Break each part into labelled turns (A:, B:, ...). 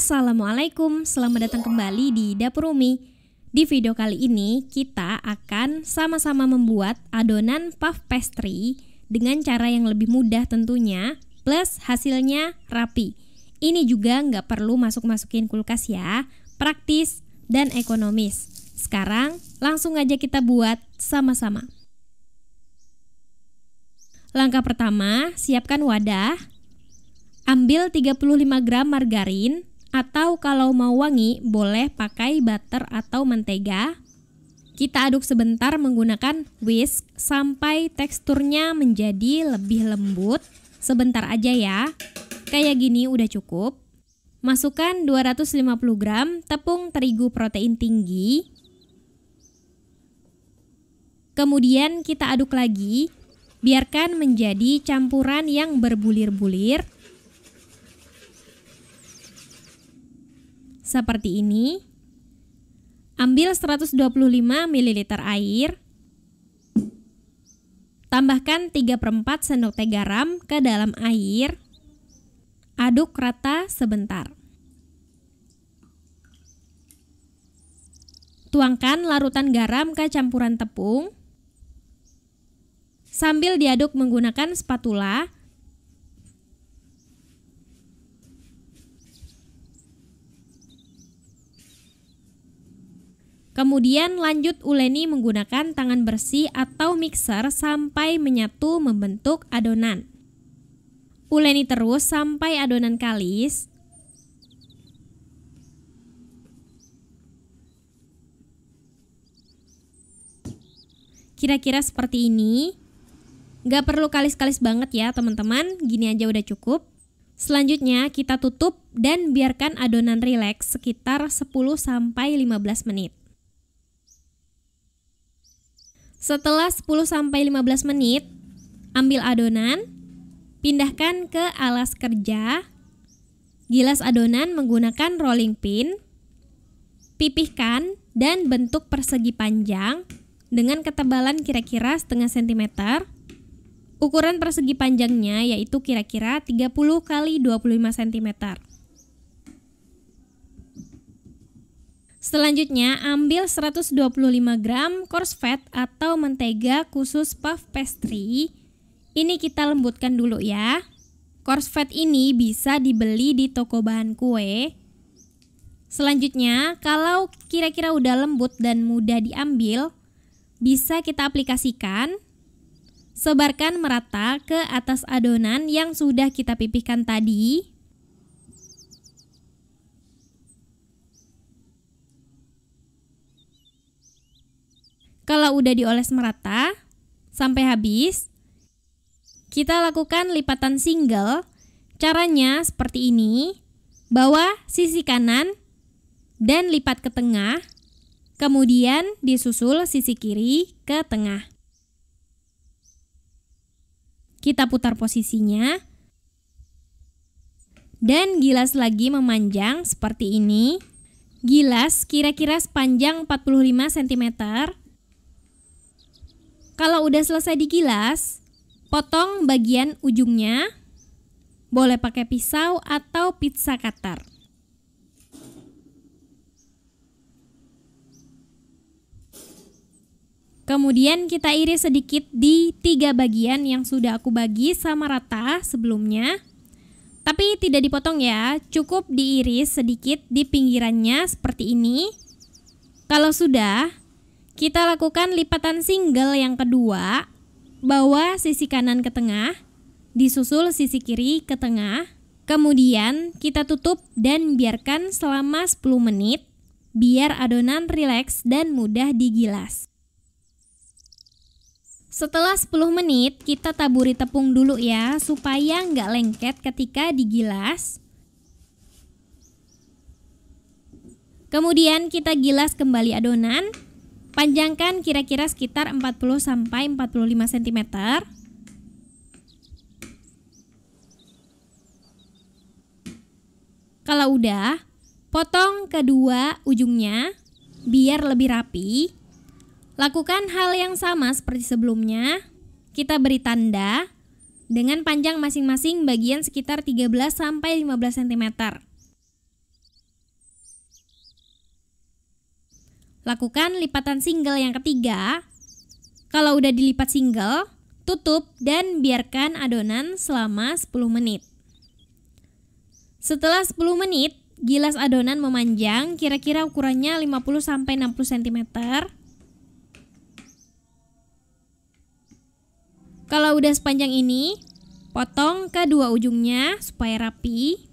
A: Assalamualaikum, selamat datang kembali di Dapur Umi. Di video kali ini kita akan sama-sama membuat adonan puff pastry dengan cara yang lebih mudah tentunya, plus hasilnya rapi. Ini juga nggak perlu masuk-masukin kulkas ya, praktis dan ekonomis. Sekarang langsung aja kita buat sama-sama. Langkah pertama, siapkan wadah. Ambil 35 gram margarin, atau kalau mau wangi, boleh pakai butter atau mentega. Kita aduk sebentar menggunakan whisk sampai teksturnya menjadi lebih lembut. Sebentar aja ya. Kayak gini udah cukup. Masukkan 250 gram tepung terigu protein tinggi. Kemudian kita aduk lagi. Biarkan menjadi campuran yang berbulir-bulir seperti ini. Ambil 125 ml air. Tambahkan 3 per 4 sendok teh garam ke dalam air. Aduk rata sebentar. Tuangkan larutan garam ke campuran tepung. Sambil diaduk menggunakan spatula, Kemudian lanjut uleni menggunakan tangan bersih atau mixer sampai menyatu membentuk adonan. Uleni terus sampai adonan kalis. Kira-kira seperti ini. Gak perlu kalis-kalis banget ya teman-teman, gini aja udah cukup. Selanjutnya kita tutup dan biarkan adonan rileks sekitar 10-15 menit. Setelah 10 sampai 15 menit, ambil adonan, pindahkan ke alas kerja. Gilas adonan menggunakan rolling pin. Pipihkan dan bentuk persegi panjang dengan ketebalan kira-kira setengah cm. Ukuran persegi panjangnya yaitu kira-kira 30 x 25 cm. Selanjutnya, ambil 125 gram coarse fat atau mentega khusus puff pastry. Ini kita lembutkan dulu ya. Coarse fat ini bisa dibeli di toko bahan kue. Selanjutnya, kalau kira-kira udah lembut dan mudah diambil, bisa kita aplikasikan. Sebarkan merata ke atas adonan yang sudah kita pipihkan tadi. Kalau udah dioles merata sampai habis, kita lakukan lipatan single. Caranya seperti ini. Bawa sisi kanan dan lipat ke tengah. Kemudian disusul sisi kiri ke tengah. Kita putar posisinya. Dan gilas lagi memanjang seperti ini. Gilas kira-kira sepanjang 45 cm kalau udah selesai digilas, potong bagian ujungnya. Boleh pakai pisau atau pizza cutter. Kemudian kita iris sedikit di tiga bagian yang sudah aku bagi sama rata sebelumnya. Tapi tidak dipotong ya, cukup diiris sedikit di pinggirannya seperti ini. Kalau sudah, kita lakukan lipatan single yang kedua, bawa sisi kanan ke tengah, disusul sisi kiri ke tengah, kemudian kita tutup dan biarkan selama 10 menit biar adonan rileks dan mudah digilas. Setelah 10 menit, kita taburi tepung dulu ya, supaya nggak lengket ketika digilas. Kemudian kita gilas kembali adonan Panjangkan kira-kira sekitar 40 sampai 45 cm. Kalau udah, potong kedua ujungnya biar lebih rapi. Lakukan hal yang sama seperti sebelumnya. Kita beri tanda dengan panjang masing-masing bagian sekitar 13 sampai 15 cm. Lakukan lipatan single yang ketiga. Kalau udah dilipat single, tutup dan biarkan adonan selama 10 menit. Setelah 10 menit, gilas adonan memanjang kira-kira ukurannya 50 60 cm. Kalau udah sepanjang ini, potong kedua ujungnya supaya rapi.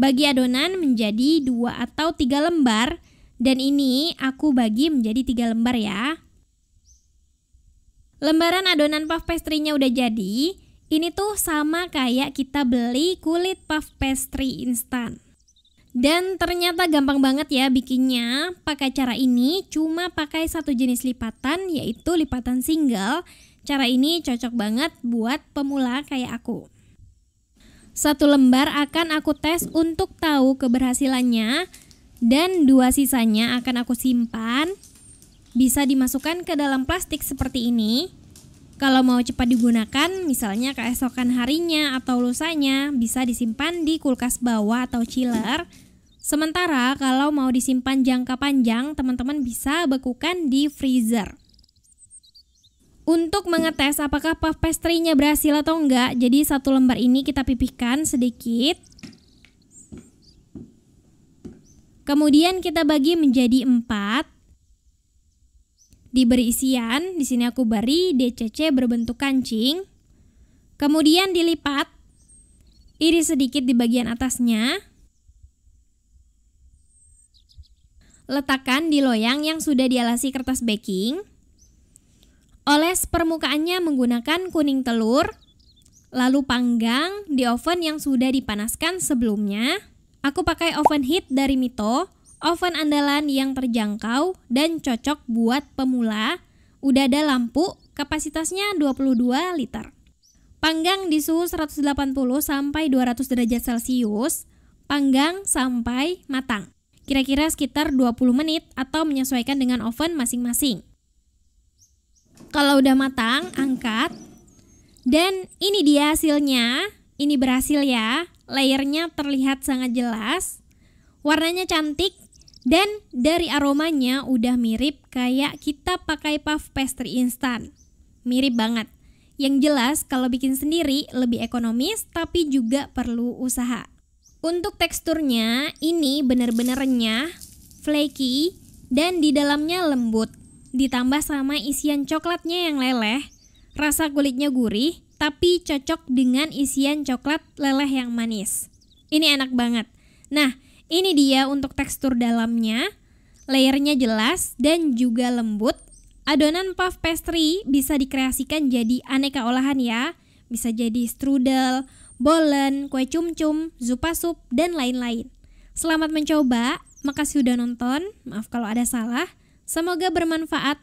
A: Bagi adonan menjadi dua atau tiga lembar dan ini aku bagi menjadi tiga lembar ya. Lembaran adonan puff pastry-nya udah jadi. Ini tuh sama kayak kita beli kulit puff pastry instan. Dan ternyata gampang banget ya bikinnya. Pakai cara ini cuma pakai satu jenis lipatan yaitu lipatan single. Cara ini cocok banget buat pemula kayak aku. Satu lembar akan aku tes untuk tahu keberhasilannya dan dua sisanya akan aku simpan bisa dimasukkan ke dalam plastik seperti ini kalau mau cepat digunakan misalnya keesokan harinya atau lusanya bisa disimpan di kulkas bawah atau chiller sementara kalau mau disimpan jangka panjang teman-teman bisa bekukan di freezer untuk mengetes apakah puff pastry-nya berhasil atau enggak, jadi satu lembar ini kita pipihkan sedikit Kemudian kita bagi menjadi 4. Diberi isian, di sini aku beri DCC berbentuk kancing. Kemudian dilipat, iris sedikit di bagian atasnya. Letakkan di loyang yang sudah dialasi kertas baking. Oles permukaannya menggunakan kuning telur, lalu panggang di oven yang sudah dipanaskan sebelumnya. Aku pakai oven heat dari Mito, oven andalan yang terjangkau dan cocok buat pemula. Udah ada lampu, kapasitasnya 22 liter. Panggang di suhu 180 sampai 200 derajat Celcius, panggang sampai matang. Kira-kira sekitar 20 menit atau menyesuaikan dengan oven masing-masing. Kalau udah matang, angkat. Dan ini dia hasilnya. Ini berhasil ya layernya terlihat sangat jelas, warnanya cantik, dan dari aromanya udah mirip kayak kita pakai puff pastry instan. Mirip banget. Yang jelas kalau bikin sendiri lebih ekonomis tapi juga perlu usaha. Untuk teksturnya ini benar-benar renyah, flaky, dan di dalamnya lembut. Ditambah sama isian coklatnya yang leleh, Rasa kulitnya gurih, tapi cocok dengan isian coklat leleh yang manis. Ini enak banget. Nah, ini dia untuk tekstur dalamnya. Layernya jelas dan juga lembut. Adonan puff pastry bisa dikreasikan jadi aneka olahan ya. Bisa jadi strudel, bolen, kue cum-cum, zupa sup, dan lain-lain. Selamat mencoba, makasih sudah nonton, maaf kalau ada salah. Semoga bermanfaat